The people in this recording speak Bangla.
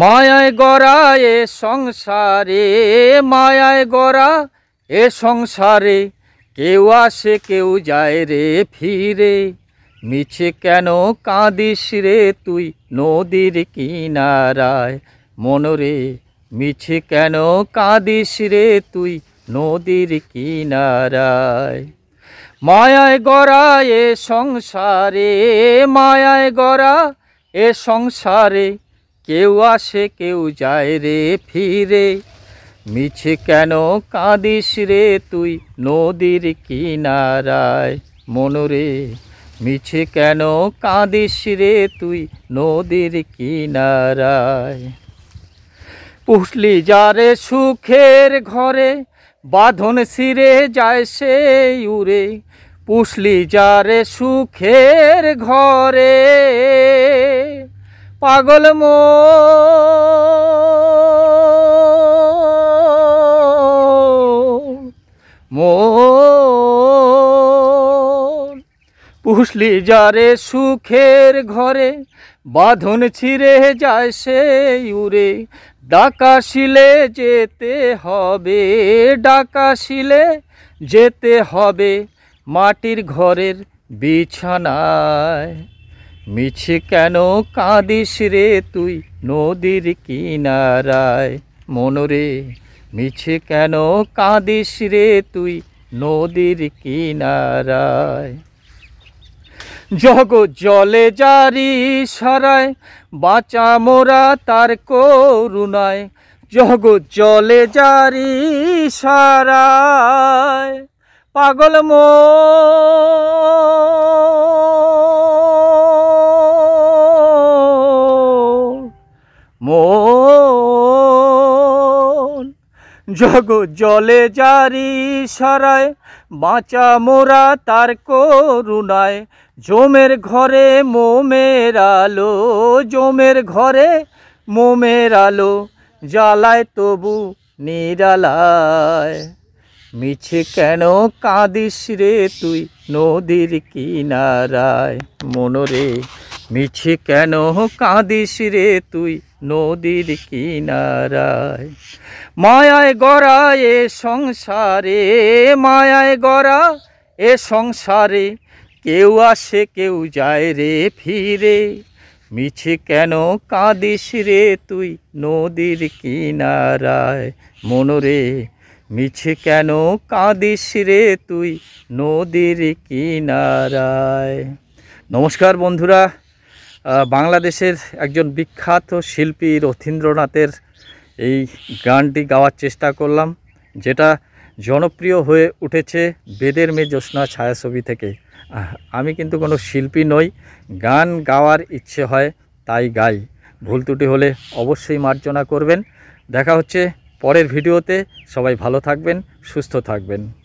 মায়ায় গড়া এ সংসারে মায়ায় গড়া এ সংসারে কেউ আসে কেউ যায় রে ফিরে মিছে কেন কাঁদিস রে তুই নদীর কিনারায় মনরে মিছে কেন কাঁদিস রে তুই নদীর কিনারায় মায়ায় গড়া এ সংসারে মায়ায় গড়া এ সংসারে কেউ আসে কেউ যায় রে ফিরে মিছে কেন কাঁদিস রে তুই নদীর কিনারায় মনোরে মিছে কেন কাঁদিস রে তুই নদীর কিনারায় পুষলি যারে সুখের ঘরে বাঁধন সিরে যায় সে উরে পুষলি যারে সুখের ঘরে পাগল মো পুষলি যারে সুখের ঘরে বাঁধন ছিঁড়ে যায় সে উরে ডাকাশিলে যেতে হবে ডাকাশিলে যেতে হবে মাটির ঘরের বিছানায় মিছে কেন কাঁদিস রে তুই নদীর কিনারায় মনোরে মিছে কেন কাঁদিস রে তুই নদীর কিনারায় জগ জলে জারি সারায় বাঁচা মোরা তার করুণায় জগ জলে জারি সারায় পাগল মো মন জগৎ জলে জারি সারায় বাঁচা মোরা তার করুণায় জমের ঘরে মোমের আলো জমের ঘরে মোমের আলো জ্বালায় তবু নিরালায় মিছে কেন কাঁদিস রে তুই নদীর কিনারায় মনরে মিছে কেন কাঁদিস রে তুই নদীর কিনারায় মায়ায় গড়া এ সংসারে মায়ায় গড়া এ সংসারে কেউ আসে কেউ যায় রে ফিরে মিছে কেন কাঁদিস রে তুই নদীর কিনারায় মনোরে মিছে কেন কাঁদিস রে তুই নদীর কিনারায় নমস্কার বন্ধুরা বাংলাদেশের একজন বিখ্যাত শিল্পী রথীন্দ্রনাথের এই গানটি গাওয়ার চেষ্টা করলাম যেটা জনপ্রিয় হয়ে উঠেছে বেদের মেয়ে জ্যোৎস্না ছায়াছবি থেকে আমি কিন্তু কোনো শিল্পী নই গান গাওয়ার ইচ্ছে হয় তাই গাই ভুল ত্রুটি হলে অবশ্যই মার্জনা করবেন দেখা হচ্ছে পরের ভিডিওতে সবাই ভালো থাকবেন সুস্থ থাকবেন